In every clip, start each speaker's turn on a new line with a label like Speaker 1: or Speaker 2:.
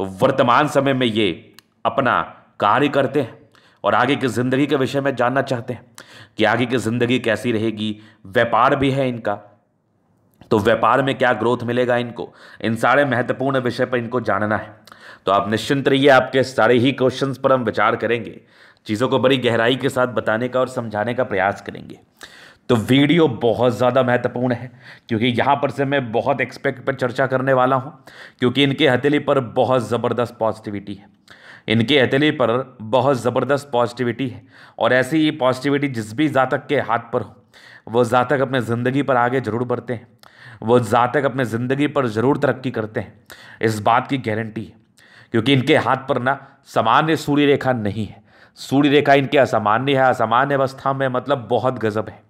Speaker 1: वर्तमान समय में ये अपना कार्य करते हैं और आगे की ज़िंदगी के विषय में जानना चाहते हैं कि आगे की ज़िंदगी कैसी रहेगी व्यापार भी है इनका तो व्यापार में क्या ग्रोथ मिलेगा इनको इन सारे महत्वपूर्ण विषय पर इनको जानना है तो आप निश्चिंत रहिए आपके सारे ही क्वेश्चंस पर हम विचार करेंगे चीज़ों को बड़ी गहराई के साथ बताने का और समझाने का प्रयास करेंगे तो वीडियो बहुत ज़्यादा महत्वपूर्ण है क्योंकि यहाँ पर से मैं बहुत एक्सपेक्ट पर चर्चा करने वाला हूँ क्योंकि इनके हथेली पर बहुत ज़बरदस्त पॉजिटिविटी है इनके हथेली पर बहुत ज़बरदस्त पॉजिटिविटी है और ऐसी ही पॉजिटिविटी जिस भी जातक के हाथ पर हो वो जातक अपने ज़िंदगी पर आगे ज़रूर बढ़ते हैं वो जातक अपने ज़िंदगी पर ज़रूर तरक्की करते हैं इस बात की गारंटी है क्योंकि इनके हाथ पर ना सामान्य सूर्य रेखा नहीं है सूर्य रेखा इनके असामान्य है असामान्य अवस्था में मतलब बहुत गजब है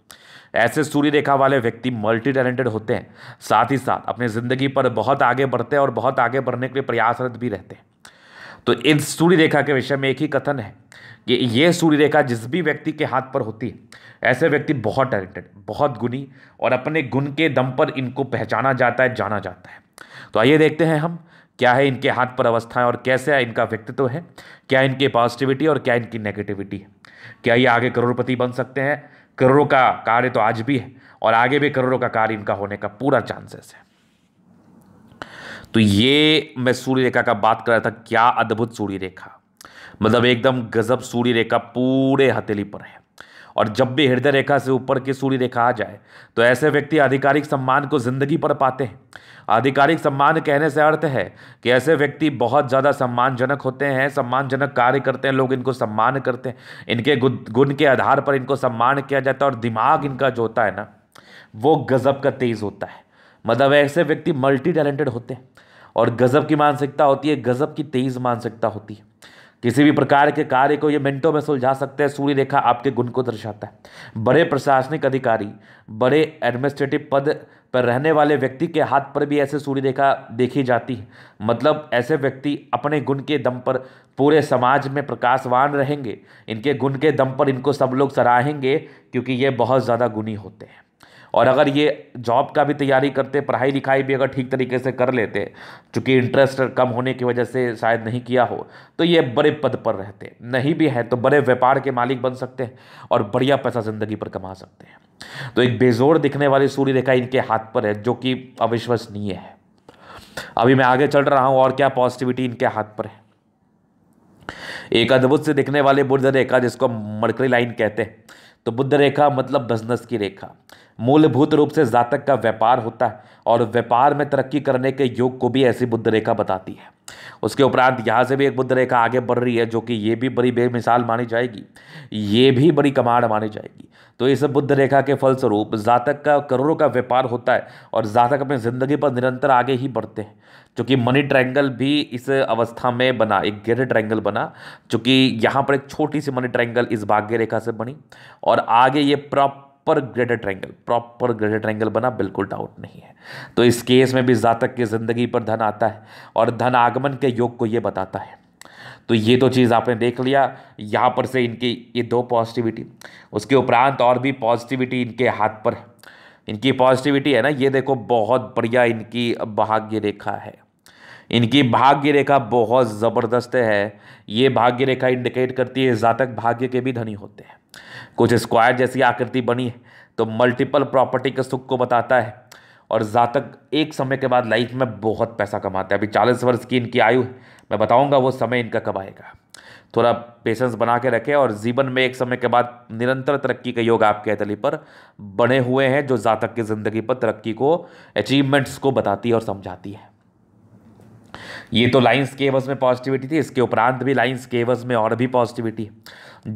Speaker 1: ऐसे सूर्य रेखा वाले व्यक्ति मल्टी टैलेंटेड होते हैं साथ ही साथ अपने ज़िंदगी पर बहुत आगे बढ़ते हैं और बहुत आगे बढ़ने के लिए प्रयासरत भी रहते हैं तो इन सूर्य रेखा के विषय में एक ही कथन है कि ये सूर्य रेखा जिस भी व्यक्ति के हाथ पर होती है ऐसे व्यक्ति बहुत टैलेंटेड बहुत गुणी और अपने गुण के दम पर इनको पहचाना जाता है जाना जाता है तो आइए देखते हैं हम क्या है इनके हाथ पर अवस्थाएं और कैसे है इनका व्यक्तित्व है क्या इनकी पॉजिटिविटी और क्या इनकी नेगेटिविटी है क्या ये आगे करोड़पति बन सकते हैं करोड़ों का कार्य तो आज भी है और आगे भी करोड़ों का कार्य इनका होने का पूरा चांसेस है तो ये मैं सूर्य रेखा का बात कर रहा था क्या अद्भुत सूर्य रेखा मतलब एकदम गजब सूर्य रेखा पूरे हथेली पर है और जब भी हृदय रेखा से ऊपर की सूर्य रेखा आ जाए तो ऐसे व्यक्ति आधिकारिक सम्मान को जिंदगी पर पाते हैं आधिकारिक सम्मान कहने से अर्थ है कि ऐसे व्यक्ति बहुत ज़्यादा सम्मानजनक होते हैं सम्मानजनक कार्य करते हैं लोग इनको सम्मान करते हैं इनके गुण के आधार पर इनको सम्मान किया जाता है और दिमाग इनका जो होता है ना वो गज़ब का तेज़ होता है मतलब ऐसे व्यक्ति मल्टी टैलेंटेड होते हैं और गज़ब की मानसिकता होती है गज़ब की तेज़ मानसिकता होती है किसी भी प्रकार के कार्य को ये मिनटों में सुलझा सकते हैं सूर्य रेखा आपके गुण को दर्शाता है बड़े प्रशासनिक अधिकारी बड़े एडमिनिस्ट्रेटिव पद पर रहने वाले व्यक्ति के हाथ पर भी ऐसे सूर्य रेखा देखी जाती है मतलब ऐसे व्यक्ति अपने गुण के दम पर पूरे समाज में प्रकाशवान रहेंगे इनके गुण के दम पर इनको सब लोग सराहेंगे क्योंकि ये बहुत ज़्यादा गुणी होते हैं और अगर ये जॉब का भी तैयारी करते पढ़ाई लिखाई भी अगर ठीक तरीके से कर लेते चूँकि इंटरेस्ट कम होने की वजह से शायद नहीं किया हो तो ये बड़े पद पर रहते नहीं भी हैं तो बड़े व्यापार के मालिक बन सकते हैं और बढ़िया पैसा ज़िंदगी पर कमा सकते हैं तो एक बेजोर दिखने वाली सूर्य रेखा इनके हाथ पर है जो कि अविश्वसनीय है अभी मैं आगे चल रहा हूँ और क्या पॉजिटिविटी इनके हाथ पर है एक अद्भुत से दिखने वाले बुद्ध रेखा जिसको मरकरी लाइन कहते हैं तो बुद्ध रेखा मतलब बिजनेस की रेखा मूलभूत रूप से जातक का व्यापार होता है और व्यापार में तरक्की करने के योग को भी ऐसी बुद्ध रेखा बताती है उसके उपरांत यहाँ से भी एक बुद्ध रेखा आगे बढ़ रही है जो कि ये भी बड़ी बेमिसाल मानी जाएगी ये भी बड़ी कमाड़ मानी जाएगी तो इस बुद्ध रेखा के फलस्वरूप जातक का करोड़ों का व्यापार होता है और जातक अपनी ज़िंदगी पर निरंतर आगे ही बढ़ते हैं चूँकि मनी ट्रायंगल भी इस अवस्था में बना एक गेरे ट्रायंगल बना चूँकि यहाँ पर एक छोटी सी मनी ट्रायंगल इस भाग्य रेखा से बनी और आगे ये prop proper graded triangle proper graded triangle बना बिल्कुल डाउट नहीं है तो इस केस में भी जातक की ज़िंदगी पर धन आता है और धन आगमन के योग को ये बताता है तो ये तो चीज़ आपने देख लिया यहाँ पर से इनकी ये दो पॉजिटिविटी उसके उपरांत और भी पॉजिटिविटी इनके हाथ पर है इनकी पॉजिटिविटी है ना ये देखो बहुत बढ़िया इनकी भाग्य रेखा है इनकी भाग्य रेखा बहुत ज़बरदस्त है ये भाग्य रेखा इंडिकेट करती है जातक भाग्य के भी धनी होते हैं कुछ स्क्वायर जैसी आकृति बनी है तो मल्टीपल प्रॉपर्टी के सुख को बताता है और जातक एक समय के बाद लाइफ में बहुत पैसा कमाता है अभी चालीस वर्ष की इनकी आयु है मैं बताऊंगा वो समय इनका कब आएगा थोड़ा पेशेंस बना के रखें और जीवन में एक समय के बाद निरंतर तरक्की के योग आपके अतली पर बने हुए हैं जो जातक की ज़िंदगी पर तरक्की को अचीवमेंट्स को बताती है और समझाती है ये तो लाइन्स एवज़ में पॉजिटिविटी थी इसके उपरांत भी लाइन्स एवज़ में और भी पॉजिटिविटी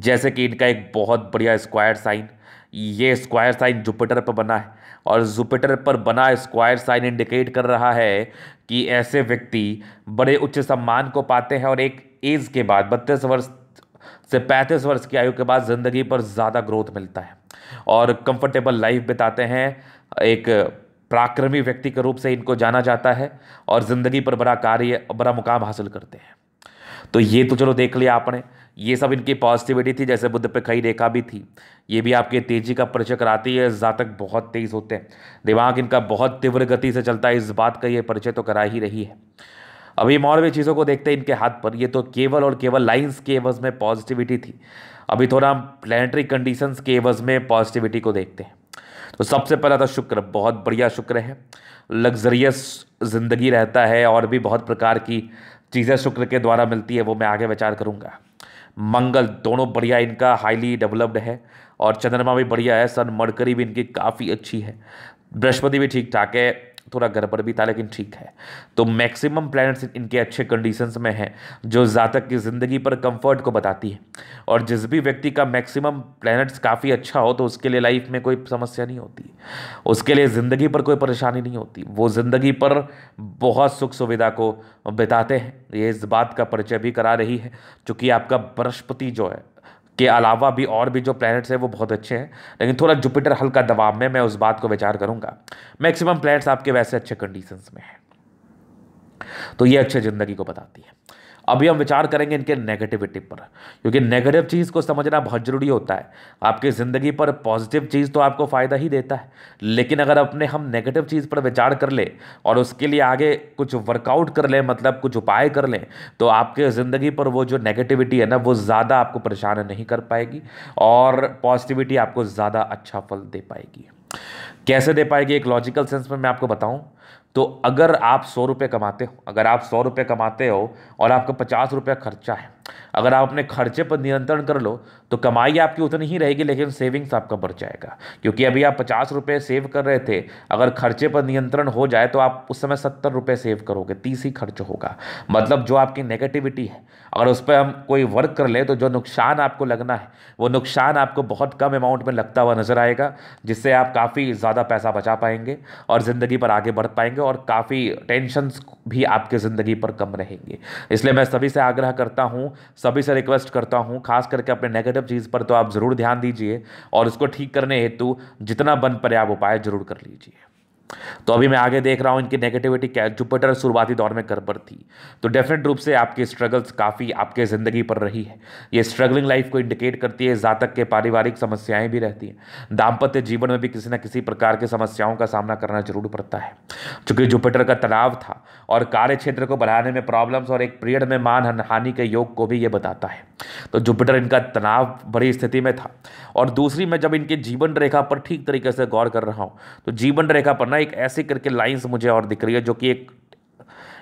Speaker 1: जैसे कि इनका एक बहुत बढ़िया स्क्वायर साइन ये स्क्वायर साइन जुपिटर पर बना है और जुपिटर पर बना स्क्वायर साइन इंडिकेट कर रहा है कि ऐसे व्यक्ति बड़े उच्च सम्मान को पाते हैं और एक एज के बाद बत्तीस वर्ष से पैंतीस वर्ष की आयु के बाद ज़िंदगी पर ज़्यादा ग्रोथ मिलता है और कंफर्टेबल लाइफ बिताते हैं एक पराक्रमी व्यक्ति के रूप से इनको जाना जाता है और ज़िंदगी पर बड़ा कार्य बड़ा मुकाम हासिल करते हैं तो ये तो चलो देख लिया आपने ये सब इनकी पॉजिटिविटी थी जैसे बुद्ध पे कई रेखा भी थी ये भी आपके तेजी का परिचय कराती है जातक बहुत तेज़ होते हैं दिमाग इनका बहुत तीव्र गति से चलता है इस बात का ये परिचय तो करा ही रही है अभी मौर भी चीज़ों को देखते हैं इनके हाथ पर ये तो केवल और केवल लाइन्स के एवज में पॉजिटिविटी थी अभी थोड़ा हम प्लानटरी कंडीशंस के एवज में पॉजिटिविटी को देखते हैं तो सबसे पहला था तो शुक्र बहुत बढ़िया शुक्र है लग्जरियस ज़िंदगी रहता है और भी बहुत प्रकार की चीज़ें शुक्र के द्वारा मिलती है वो मैं आगे विचार करूँगा मंगल दोनों बढ़िया इनका हाईली डेवलप्ड है और चंद्रमा भी बढ़िया है सन मरकरी भी इनकी काफ़ी अच्छी है बृहस्पति भी ठीक ठाक है थोड़ा गड़बड़ भी था लेकिन ठीक है तो मैक्सिमम प्लैनेट्स इनके अच्छे कंडीशंस में हैं जो जातक की ज़िंदगी पर कंफर्ट को बताती है और जिस भी व्यक्ति का मैक्सिमम प्लैनेट्स काफ़ी अच्छा हो तो उसके लिए लाइफ में कोई समस्या नहीं होती उसके लिए ज़िंदगी पर कोई परेशानी नहीं होती वो ज़िंदगी पर बहुत सुख सुविधा को बिताते हैं ये इस बात का परिचय भी करा रही है चूँकि आपका बृहस्पति जो है के अलावा भी और भी जो प्लैनेट्स हैं वो बहुत अच्छे हैं लेकिन थोड़ा जुपिटर हल्का दबाव में मैं उस बात को विचार करूंगा मैक्सिमम प्लैनेट्स आपके वैसे अच्छे कंडीशंस में हैं तो ये अच्छे ज़िंदगी को बताती है अभी हम विचार करेंगे इनके नेगेटिविटी पर क्योंकि नेगेटिव चीज़ को समझना बहुत ज़रूरी होता है आपकी ज़िंदगी पर पॉजिटिव चीज़ तो आपको फ़ायदा ही देता है लेकिन अगर अपने हम नेगेटिव चीज़ पर विचार कर लें और उसके लिए आगे कुछ वर्कआउट कर लें मतलब कुछ उपाय कर लें तो आपके ज़िंदगी पर वो जो नेगेटिविटी है ना वो ज़्यादा आपको परेशान नहीं कर पाएगी और पॉजिटिविटी आपको ज़्यादा अच्छा फल दे पाएगी कैसे दे पाएगी एक लॉजिकल सेंस में मैं आपको बताऊं तो अगर आप सौ रुपये कमाते हो अगर आप सौ रुपये कमाते हो और आपका पचास रुपये खर्चा है अगर आप अपने खर्चे पर नियंत्रण कर लो तो कमाई आपकी उतनी ही रहेगी लेकिन सेविंग्स आपका बढ़ जाएगा क्योंकि अभी आप पचास रुपये सेव कर रहे थे अगर खर्चे पर नियंत्रण हो जाए तो आप उस समय सत्तर रुपये सेव करोगे तीस ही खर्च होगा मतलब जो आपकी नेगेटिविटी है अगर उस पर हम कोई वर्क कर ले तो जो नुकसान आपको लगना है वो नुकसान आपको बहुत कम अमाउंट में लगता हुआ नज़र आएगा जिससे आप काफ़ी ज़्यादा पैसा बचा पाएंगे और ज़िंदगी पर आगे बढ़ पाएंगे और काफ़ी टेंशन भी आपके ज़िंदगी पर कम रहेंगे इसलिए मैं सभी से आग्रह करता हूँ सभी से रिक्वेस्ट करता हूँ खास करके अपने नेगेटिव चीज़ पर तो आप ज़रूर ध्यान दीजिए और इसको ठीक करने हेतु जितना बन पड़े आप उपाय ज़रूर कर लीजिए तो अभी मैं आगे देख रहा हूँ इनकी नेगेटिविटी क्या जुपिटर शुरुआती दौर में गड़बड़ थी तो डेफिनेट रूप से आपके स्ट्रगल्स काफ़ी आपके ज़िंदगी पर रही है ये स्ट्रगलिंग लाइफ को इंडिकेट करती है जातक के पारिवारिक समस्याएं भी रहती हैं दाम्पत्य जीवन में भी किसी न किसी प्रकार की समस्याओं का सामना करना जरूर पड़ता है चूँकि जुपिटर का तनाव था और कार्य क्षेत्र को बढ़ाने में प्रॉब्लम्स और एक पीरियड में मान हानि के योग को भी ये बताता है तो जुपिटर इनका तनाव भरी स्थिति में था और दूसरी मैं जब इनके जीवन रेखा पर ठीक तरीके से गौर कर रहा हूँ तो जीवन रेखा पर ना एक ऐसे करके लाइंस मुझे और दिख रही है जो कि एक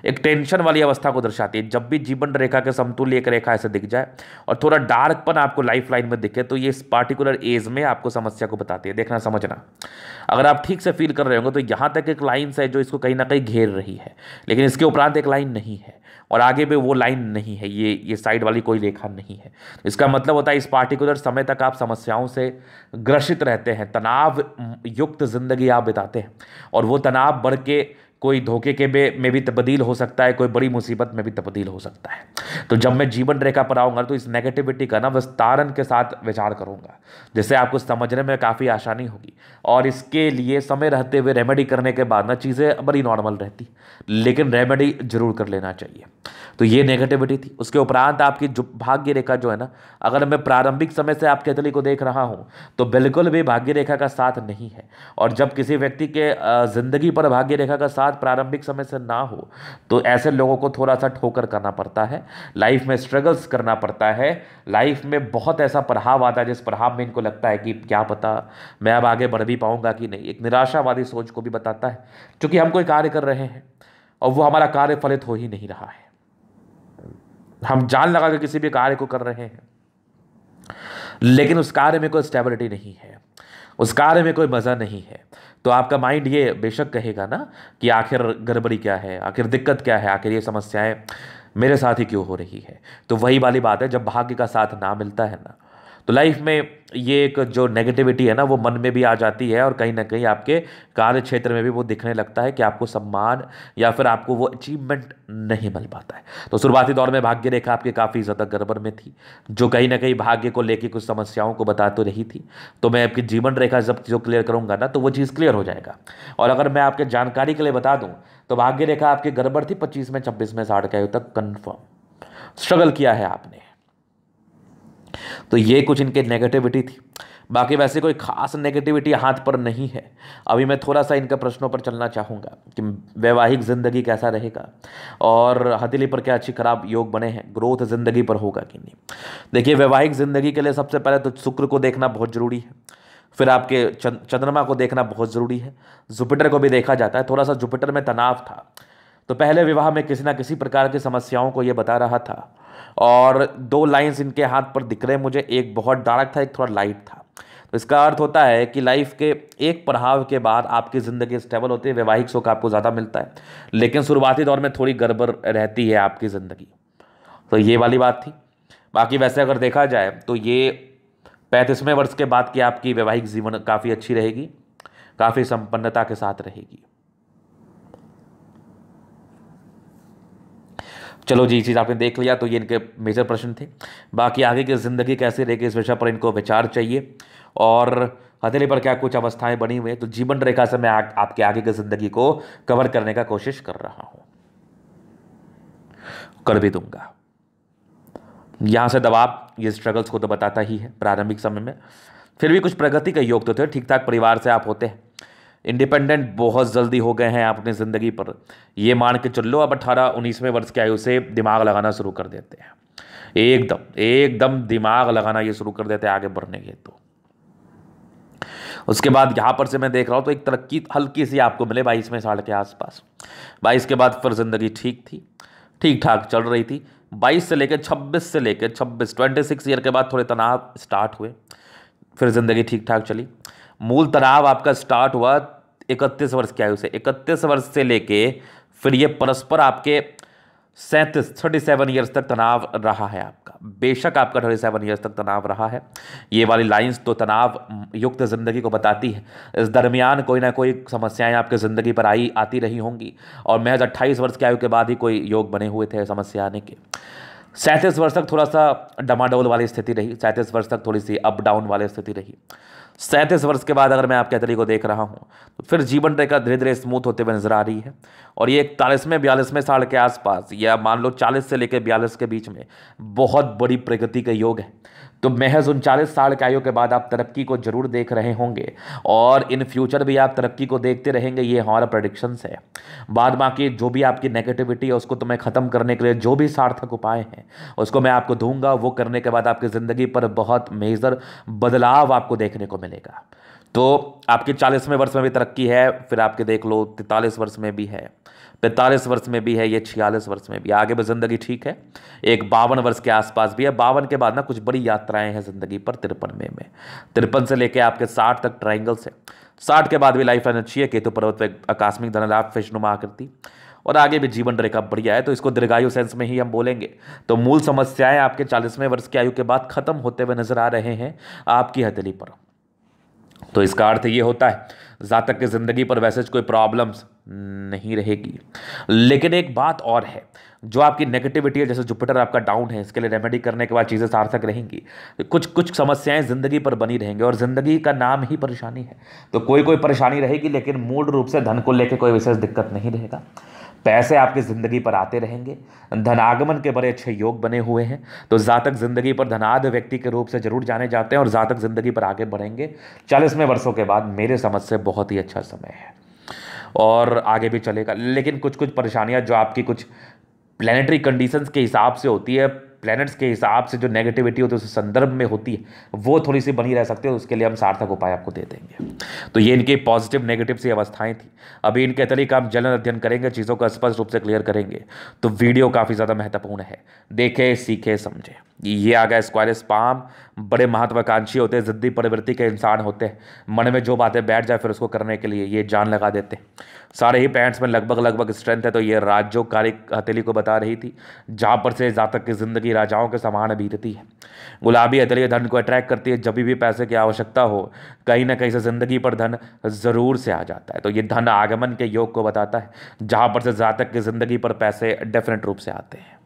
Speaker 1: एक टेंशन वाली अवस्था को दर्शाती है जब भी जीवन रेखा के समतुल्य एक रेखा ऐसे दिख जाए और थोड़ा डार्कपन आपको लाइफ लाइन में दिखे तो ये इस पार्टिकुलर एज में आपको समस्या को बताती है देखना समझना अगर आप ठीक से फील कर रहे होंगे तो यहाँ तक एक लाइन्स है जो इसको कहीं ना कहीं घेर रही है लेकिन इसके उपरांत एक लाइन नहीं है और आगे भी वो लाइन नहीं है ये ये साइड वाली कोई रेखा नहीं है इसका मतलब होता है इस पार्टिकुलर समय तक आप समस्याओं से ग्रसित रहते हैं तनाव युक्त ज़िंदगी आप बिताते हैं और वो तनाव बढ़ के कोई धोखे के में भी तब्दील हो सकता है कोई बड़ी मुसीबत में भी तब्दील हो सकता है तो जब मैं जीवन रेखा पर आऊँगा तो इस नेगेटिविटी का ना विस्तारण के साथ विचार करूँगा जिससे आपको समझने में काफ़ी आसानी होगी और इसके लिए समय रहते हुए रेमेडी करने के बाद ना चीज़ें बड़ी नॉर्मल रहती लेकिन रेमेडी जरूर कर लेना चाहिए तो ये नेगेटिविटी थी उसके उपरांत आपकी जो भाग्य रेखा जो है ना अगर मैं प्रारंभिक समय से आपके अतली को देख रहा हूँ तो बिल्कुल भी भाग्य रेखा का साथ नहीं है और जब किसी व्यक्ति के ज़िंदगी पर भाग्य रेखा का साथ साथ प्रारंभिक समय से ना हो तो ऐसे लोगों को थोड़ा सा ठोकर करना पड़ता है लाइफ में स्ट्रगल्स करना पड़ता है लाइफ में बहुत ऐसा प्रभाव आता है जिस प्रभाव में इनको लगता है कि क्या पता मैं अब आगे बढ़ भी पाऊंगा कि नहीं एक निराशावादी सोच को भी बताता है क्योंकि हम कोई कार्य कर रहे हैं और वो हमारा कार्य फलित हो ही नहीं रहा है हम जान लगा के किसी भी कार्य को कर रहे हैं लेकिन उस कार्य में कोई स्टेबिलिटी नहीं है उस कार्य में कोई मज़ा नहीं है तो आपका माइंड ये बेशक कहेगा ना कि आखिर गड़बड़ी क्या है आखिर दिक्कत क्या है आखिर ये समस्याएं मेरे साथ ही क्यों हो रही है तो वही वाली बात है जब भाग्य का साथ ना मिलता है ना तो लाइफ में ये एक जो नेगेटिविटी है ना वो मन में भी आ जाती है और कहीं ना कहीं आपके कार्य क्षेत्र में भी वो दिखने लगता है कि आपको सम्मान या फिर आपको वो अचीवमेंट नहीं मिल पाता है तो शुरुआती दौर में भाग्य रेखा आपके काफ़ी ज़्यादा गड़बड़ में थी जो कहीं ना कहीं भाग्य को लेकर कुछ समस्याओं को बता तो रही थी तो मैं आपकी जीवन रेखा जब जो क्लियर करूँगा ना तो वो चीज़ क्लियर हो जाएगा और अगर मैं आपके जानकारी के लिए बता दूँ तो भाग्य रेखा आपकी गड़बड़ थी पच्चीस में छब्बीस में साठ साढ़े तक कन्फर्म स्ट्रगल किया है आपने तो ये कुछ इनके नेगेटिविटी थी बाकी वैसे कोई खास नेगेटिविटी हाथ पर नहीं है अभी मैं थोड़ा सा इनका प्रश्नों पर चलना चाहूँगा कि वैवाहिक ज़िंदगी कैसा रहेगा और हथेली पर क्या अच्छी खराब योग बने हैं ग्रोथ ज़िंदगी पर होगा कि नहीं देखिए वैवाहिक ज़िंदगी के लिए सबसे पहले तो शुक्र को देखना बहुत ज़रूरी है फिर आपके चंद्रमा को देखना बहुत ज़रूरी है जुपिटर को भी देखा जाता है थोड़ा सा जुपिटर में तनाव था तो पहले विवाह में किसी ना किसी प्रकार की समस्याओं को ये बता रहा था और दो लाइंस इनके हाथ पर दिख रहे हैं मुझे एक बहुत डार्क था एक थोड़ा लाइट था तो इसका अर्थ होता है कि लाइफ के एक प्रभाव के बाद आपकी ज़िंदगी स्टेबल होती है वैवाहिक सुख आपको ज़्यादा मिलता है लेकिन शुरुआती दौर में थोड़ी गड़बड़ रहती है आपकी ज़िंदगी तो ये वाली बात थी बाकी वैसे अगर देखा जाए तो ये पैंतीसवें वर्ष के बाद की आपकी वैवाहिक जीवन काफ़ी अच्छी रहेगी काफ़ी संपन्नता के साथ रहेगी चलो जी ये चीज़ आपने देख लिया तो ये इनके मेजर प्रश्न थे बाकी आगे की ज़िंदगी कैसे रहेगी इस विषय पर इनको विचार चाहिए और हथेली पर क्या कुछ अवस्थाएं बनी हुई हैं तो जीवन रेखा से मैं आ, आपके आगे की ज़िंदगी को कवर करने का कोशिश कर रहा हूँ कर भी दूंगा यहाँ से दबाव ये स्ट्रगल्स को तो बताता ही है प्रारंभिक समय में फिर भी कुछ प्रगति के योग तो थे ठीक ठाक परिवार से आप होते हैं इंडिपेंडेंट बहुत जल्दी हो गए हैं आप अपनी ज़िंदगी पर ये मान के चल लो अब अट्ठारह उन्नीसवें वर्ष के आयु से दिमाग लगाना शुरू कर देते हैं एकदम एकदम दिमाग लगाना ये शुरू कर देते हैं आगे बढ़ने के तो उसके बाद यहाँ पर से मैं देख रहा हूँ तो एक तरक्की हल्की सी आपको मिले बाईसवें साल के आसपास बाईस के बाद फिर ज़िंदगी ठीक थी ठीक ठाक चल रही थी बाईस से लेकर छब्बीस से लेकर छब्बीस ट्वेंटी सिक्स ईयर के बाद थोड़े तनाव स्टार्ट हुए फिर ज़िंदगी ठीक ठाक चली मूल तनाव आपका स्टार्ट हुआ इकतीस वर्ष की आयु से इकतीस वर्ष से लेके फिर ये परस्पर आपके सैंतीस थर्टी सेवन ईयर्स तक तनाव रहा है आपका बेशक आपका थर्टी सेवन ईयर्स तक तनाव रहा है ये वाली लाइंस तो तनाव युक्त ज़िंदगी को बताती है इस दरमियान कोई ना कोई समस्याएं आपके ज़िंदगी पर आई आती रही होंगी और महज अट्ठाईस वर्ष की आयु के बाद ही कोई योग बने हुए थे समस्या आने के सैंतीस वर्ष तक थोड़ा सा डमाडोल वाली स्थिति रही सैंतीस वर्ष तक थोड़ी सी अप डाउन वाली स्थिति रही सैंतीस वर्ष के बाद अगर मैं आपके अतरी को देख रहा हूँ तो फिर जीवन रेखा धीरे धीरे स्मूथ होते हुए नजर आ रही है और ये इकतालीसवें बयालीसवें साल के आसपास या मान लो चालीस से लेकर बयालीस के बीच में बहुत बड़ी प्रगति के योग है तो महज उनचालीस साल आयु के बाद आप तरक्की को जरूर देख रहे होंगे और इन फ्यूचर भी आप तरक्की को देखते रहेंगे ये हमारा प्रडिक्शंस है बाद बाकी जो भी आपकी नेगेटिविटी है उसको तो मैं ख़त्म करने के लिए जो भी सार्थक उपाय हैं उसको मैं आपको दूंगा वो करने के बाद आपकी ज़िंदगी पर बहुत मेजर बदलाव आपको देखने को मिलेगा तो आपके चालीसवें वर्ष में भी तरक्की है फिर आपके देख लो तैतालीस वर्ष में भी है पैंतालीस वर्ष में भी है ये छियालीस वर्ष में भी आगे भी ज़िंदगी ठीक है एक बावन वर्ष के आसपास भी है बावन के बाद ना कुछ बड़ी यात्राएं हैं ज़िंदगी पर तिरपन में में तिरपन से लेके आपके साठ तक ट्राइंगल्स है साठ के बाद भी लाइफ अच्छी है केतु पर्वत आकस्मिक धनलाभ फिशनुमा आकृति और आगे भी जीवन रेखा बढ़िया है तो इसको दीर्घायु सेंस में ही हम बोलेंगे तो मूल समस्याएं आपके चालीसवें वर्ष की आयु के बाद खत्म होते हुए नजर आ रहे हैं आपकी हथेली पर तो इसका अर्थ ये होता है जातक की ज़िंदगी पर वैसे कोई प्रॉब्लम्स नहीं रहेगी लेकिन एक बात और है जो आपकी नेगेटिविटी है जैसे जुपिटर आपका डाउन है इसके लिए रेमेडी करने के बाद चीज़ें सार्थक रहेंगी कुछ कुछ समस्याएं ज़िंदगी पर बनी रहेंगी और ज़िंदगी का नाम ही परेशानी है तो कोई कोई परेशानी रहेगी लेकिन मूल रूप से धन को लेकर कोई विशेष दिक्कत नहीं रहेगा पैसे आपकी ज़िंदगी पर आते रहेंगे धनागमन के बड़े अच्छे योग बने हुए हैं तो जातक ज़िंदगी पर धनाध व्यक्ति के रूप से जरूर जाने जाते हैं और जातक ज़िंदगी पर आगे बढ़ेंगे चालीसवें वर्षों के बाद मेरे समझ से बहुत ही अच्छा समय है और आगे भी चलेगा लेकिन कुछ कुछ परेशानियाँ जो आपकी कुछ प्लानिटरी कंडीशंस के हिसाब से होती है प्लैनेट्स के हिसाब से जो नेगेटिविटी होती है उस संदर्भ में होती है वो थोड़ी सी बनी रह सकती है उसके लिए हम सार्थक उपाय आपको दे देंगे तो ये इनकी पॉजिटिव नेगेटिव सी अवस्थाएं थी अभी इनके तरीके हम जलन अध्ययन करेंगे चीज़ों का स्पष्ट रूप से क्लियर करेंगे तो वीडियो काफ़ी ज़्यादा महत्वपूर्ण है देखें सीखें समझें ये आ गया स्क्वायर स्पाम बड़े महत्वाकांक्षी होते हैं ज़िद्दी प्रवृत्ति के इंसान होते हैं मन में जो बातें बैठ जाए फिर उसको करने के लिए ये जान लगा देते सारे ही पैंट्स में लगभग लगभग स्ट्रेंथ है तो ये राज्योकारी हथेली को बता रही थी जहाँ पर से जातक की ज़िंदगी राजाओं के समान बीतती है गुलाबी हथेली धन को अट्रैक्ट करती है जब भी पैसे की आवश्यकता हो कहीं ना कहीं से ज़िंदगी पर धन ज़रूर से आ जाता है तो ये धन आगमन के योग को बताता है जहाँ पर से जातक की ज़िंदगी पर पैसे डेफिनेट रूप से आते हैं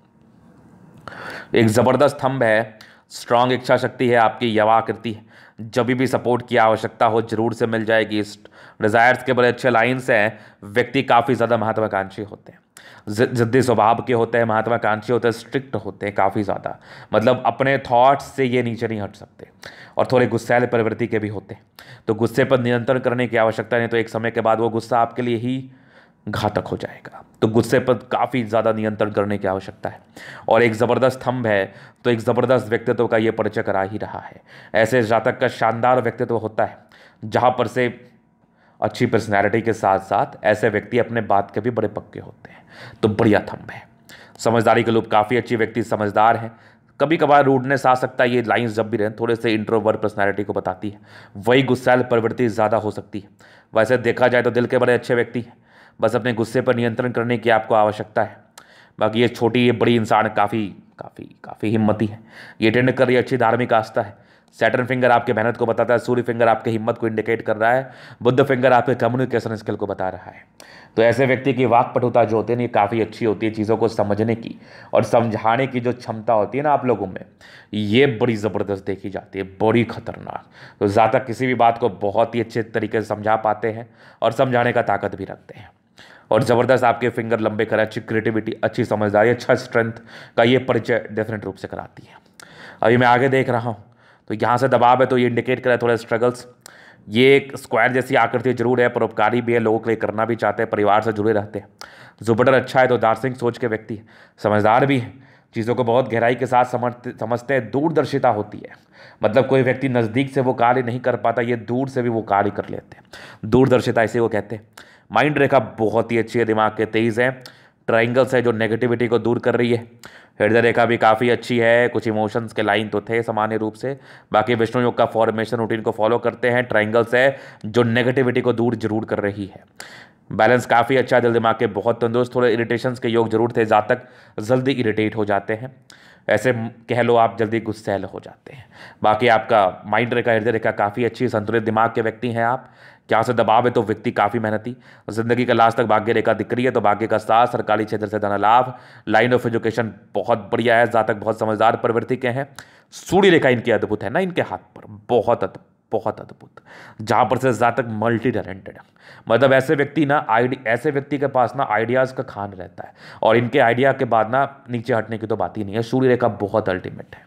Speaker 1: एक ज़बरदस्त थम्ब है स्ट्रांग इच्छा शक्ति है आपकी यवाकृति जब भी सपोर्ट की आवश्यकता हो जरूर से मिल जाएगी डिज़ायर्स के बड़े अच्छे लाइन्स हैं व्यक्ति काफ़ी ज़्यादा महत्वाकांक्षी होते हैं जिद्दी स्वभाव के होते हैं महत्वाकांक्षी होते हैं स्ट्रिक्ट होते हैं काफ़ी ज़्यादा मतलब अपने थॉट्स से ये नीचे नहीं हट सकते और थोड़े गुस्सैल प्रवृत्ति के भी होते हैं तो गुस्से पर नियंत्रण करने की आवश्यकता नहीं तो एक समय के बाद वो गुस्सा आपके लिए ही घातक हो जाएगा तो गुस्से पर काफ़ी ज़्यादा नियंत्रण करने की आवश्यकता है और एक ज़बरदस्त थम्ब है तो एक ज़बरदस्त व्यक्तित्व का ये परिचय करा ही रहा है ऐसे जातक का शानदार व्यक्तित्व होता है जहाँ पर से अच्छी पर्सनैलिटी के साथ साथ ऐसे व्यक्ति अपने बात के भी बड़े पक्के होते हैं तो बढ़िया थम्भ है समझदारी के लोग काफ़ी अच्छी व्यक्ति समझदार हैं कभी कभार रूडनेस आ सकता है ये लाइंस जब भी रहें थोड़े से इंट्रोवर्ट पर्सनैलिटी को बताती है वही गुस्सैल प्रवृत्ति ज़्यादा हो सकती है वैसे देखा जाए तो दिल के बड़े अच्छे व्यक्ति हैं बस अपने गुस्से पर नियंत्रण करने की आपको आवश्यकता है बाकी ये छोटी ये बड़ी इंसान काफ़ी काफ़ी काफ़ी हिम्मती है ये टेंड कर रही अच्छी धार्मिक आस्था है सैटर्न फिंगर आपके मेहनत को बताता है सूर्य फिंगर आपके हिम्मत को इंडिकेट कर रहा है बुद्ध फिंगर आपके कम्युनिकेशन स्किल को बता रहा है तो ऐसे व्यक्ति की वाकपटुता जो होती है ना ये काफ़ी अच्छी होती है चीज़ों को समझने की और समझाने की जो क्षमता होती है ना आप लोगों में ये बड़ी ज़बरदस्त देखी जाती है बड़ी खतरनाक तो ज़्यादा किसी भी बात को बहुत ही अच्छे तरीके से समझा पाते हैं और समझाने का ताकत भी रखते हैं और ज़बरदस्त आपके फिंगर लंबे करें अच्छी क्रिएटिविटी अच्छी समझदारी अच्छा स्ट्रेंथ का ये परिचय डेफिनेट रूप से कराती है अभी मैं आगे देख रहा हूँ तो यहाँ से दबाव है तो ये इंडिकेट करें थोड़ा स्ट्रगल्स ये एक स्क्वायर जैसी आकृति जरूर है परोपकारी भी है लोगों के लिए करना भी चाहते हैं परिवार से जुड़े रहते हैं जुपिटर अच्छा है तो दार्शनिक सोच के व्यक्ति समझदार भी हैं चीज़ों को बहुत गहराई के साथ समझते समझते हैं दूरदर्शिता होती है मतलब कोई व्यक्ति नज़दीक से वो कार्य नहीं कर पाता ये दूर से भी वो कार्य कर लेते हैं दूरदर्शिता इसे वो कहते हैं माइंड रेखा बहुत ही अच्छी है दिमाग के तेज़ है ट्राइंगल्स है जो नेगेटिविटी को दूर कर रही है हृदय रेखा भी काफ़ी अच्छी है कुछ इमोशंस के लाइन तो थे सामान्य रूप से बाकी विष्णु योग का फॉर्मेशन रूटीन को फॉलो करते हैं ट्राइंगल्स है जो नेगेटिविटी को दूर जरूर कर रही है बैलेंस काफ़ी अच्छा जल्दी दिमाग के बहुत तंदुरुस्त थोड़े इरीटेशन के योग जरूर थे जहाँ तक जल्दी इरीटेट हो जाते हैं ऐसे कह लो आप जल्दी गुस्सेल हो जाते हैं बाकी आपका माइंड रेखा हृदय रेखा काफ़ी अच्छी संतुलित दिमाग के व्यक्ति हैं आप क्या से दबाव है तो व्यक्ति काफ़ी मेहनती जिंदगी का लास्ट तक भाग्य रेखा दिख रही है तो भाग्य का साथ सरकारी क्षेत्र से धना लाभ लाइन ऑफ एजुकेशन बहुत बढ़िया है तक बहुत समझदार प्रवृत्ति के हैं सूढ़ी रेखा इनकी अद्भुत है ना इनके हाथ पर बहुत अद्भुत बहुत अद्भुत जहाँ पर से ज़्यादा तक मल्टी टैलेंटेड मतलब ऐसे व्यक्ति ना आईडी ऐसे व्यक्ति के पास ना आइडियाज़ का खान रहता है और इनके आइडिया के बाद ना नीचे हटने की तो बात ही नहीं है सूर्य रेखा बहुत अल्टीमेट है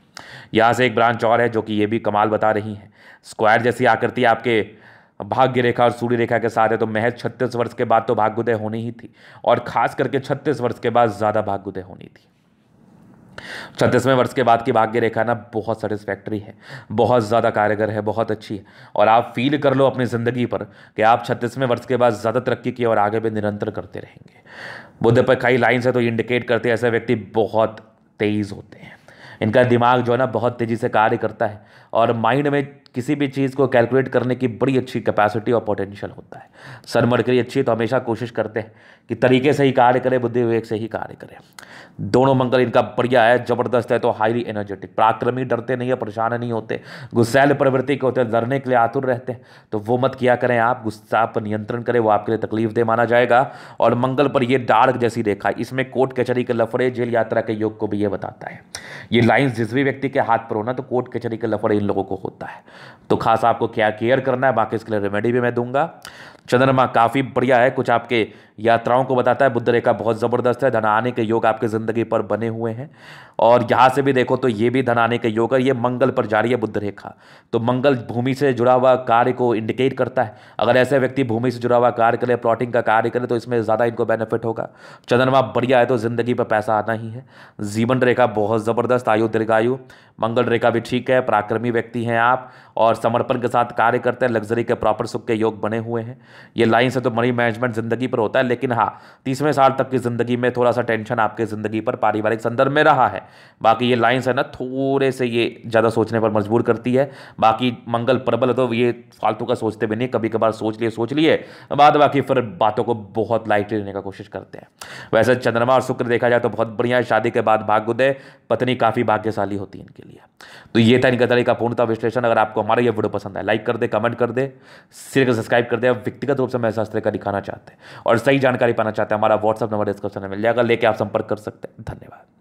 Speaker 1: यहाँ से एक ब्रांच और है जो कि ये भी कमाल बता रही है स्क्वायर जैसी आकृति आपके भाग्य रेखा और सूर्य रेखा के साथ है तो महज छत्तीस वर्ष के बाद तो भाग्योदय होनी ही थी और खास करके छत्तीस वर्ष के बाद ज़्यादा भाग्योदय होनी थी छत्तीसवें वर्ष के बाद की भाग्य रेखा ना बहुत सेटिस्फैक्ट्री है बहुत ज़्यादा कारगर है बहुत अच्छी है और आप फील कर लो अपनी ज़िंदगी पर कि आप छत्तीसवें वर्ष के बाद ज़्यादा तरक्की की और आगे भी निरंतर करते रहेंगे बुद्ध पर कई लाइन्स है तो इंडिकेट करते हैं ऐसे व्यक्ति बहुत तेज़ होते हैं इनका दिमाग जो है ना बहुत तेज़ी से कार्य करता है और माइंड में किसी भी चीज़ को कैलकुलेट करने की बड़ी अच्छी कैपेसिटी और पोटेंशियल होता है सर मरकरी अच्छी है तो हमेशा कोशिश करते हैं कि तरीके से ही कार्य करें बुद्धि विवेक से ही कार्य करें दोनों मंगल इनका बढ़िया है जबरदस्त है तो हाईली एनर्जेटिक पराक्रमी डरते नहीं है परेशान नहीं होते गुस्सैल प्रवृत्ति के होते लड़ने के लिए आतुर रहते हैं तो वो मत किया करें आप गुस्सा पर नियंत्रण करें वो आपके लिए तकलीफ दे माना जाएगा और मंगल पर यह डार्क जैसी रेखा इसमें कोर्ट कचहरी के लफड़े जेल यात्रा के योग को भी ये बताता है ये लाइंस जिस भी व्यक्ति के हाथ पर होना तो कोर्ट कचहरी का लफड़ इन लोगों को होता है तो खास आपको क्या केयर करना है बाकी इसके लिए रेमेडी भी मैं दूंगा चंद्रमा काफ़ी बढ़िया है कुछ आपके यात्राओं को बताता है बुद्ध रेखा बहुत ज़बरदस्त है धन आने के योग आपके ज़िंदगी पर बने हुए हैं और यहाँ से भी देखो तो ये भी धन आने के योग है ये मंगल पर जा रही है बुद्ध रेखा तो मंगल भूमि से जुड़ा हुआ कार्य को इंडिकेट करता है अगर ऐसे व्यक्ति भूमि से जुड़ा हुआ कार्य करे प्लॉटिंग का कार्य करे तो इसमें ज़्यादा इनको बेनिफिट होगा चंद्रमा बढ़िया है तो ज़िंदगी पर पैसा आना ही है जीवन रेखा बहुत ज़बरदस्त आयु दीर्घायु मंगल रेखा भी ठीक है पराक्रमी व्यक्ति हैं आप और समर्पण के साथ कार्य करते हैं लग्जरी के प्रॉपर सुख के योग बने हुए हैं ये लाइन से तो मनी मैनेजमेंट ज़िंदगी पर होता है लेकिन हाँ तीसवें साल तक की ज़िंदगी में थोड़ा सा टेंशन आपके ज़िंदगी पर पारिवारिक संदर्भ में रहा है बाकी ये लाइन्स है ना थोड़े से ये ज़्यादा सोचने पर मजबूर करती है बाकी मंगल प्रबल है तो ये फालतू का सोचते भी नहीं कभी कभार सोच लिए सोच लिए बाद बाकी फिर बातों को बहुत लाइटली लेने का कोशिश करते हैं वैसे चंद्रमा और शुक्र देखा जाए तो बहुत बढ़िया शादी के बाद भाग्योदय पत्नी काफ़ी भाग्यशाली होती है इनके लिए लिया तो ये था इनका तरीका पूर्णता विश्लेषण अगर आपको हमारा ये वीडियो पसंद है लाइक कर दे कमेंट कर दे सीरियल को सब्सक्राइब कर दे आप व्यक्तिगत रूप से मैं शास्त्र का दिखाना चाहते हैं और सही जानकारी पाना चाहते हैं हमारा व्हाट्सअप नंबर डिस्क्रिप्शन में मिल जाएगा लेके आप संपर्क कर सकते हैं धन्यवाद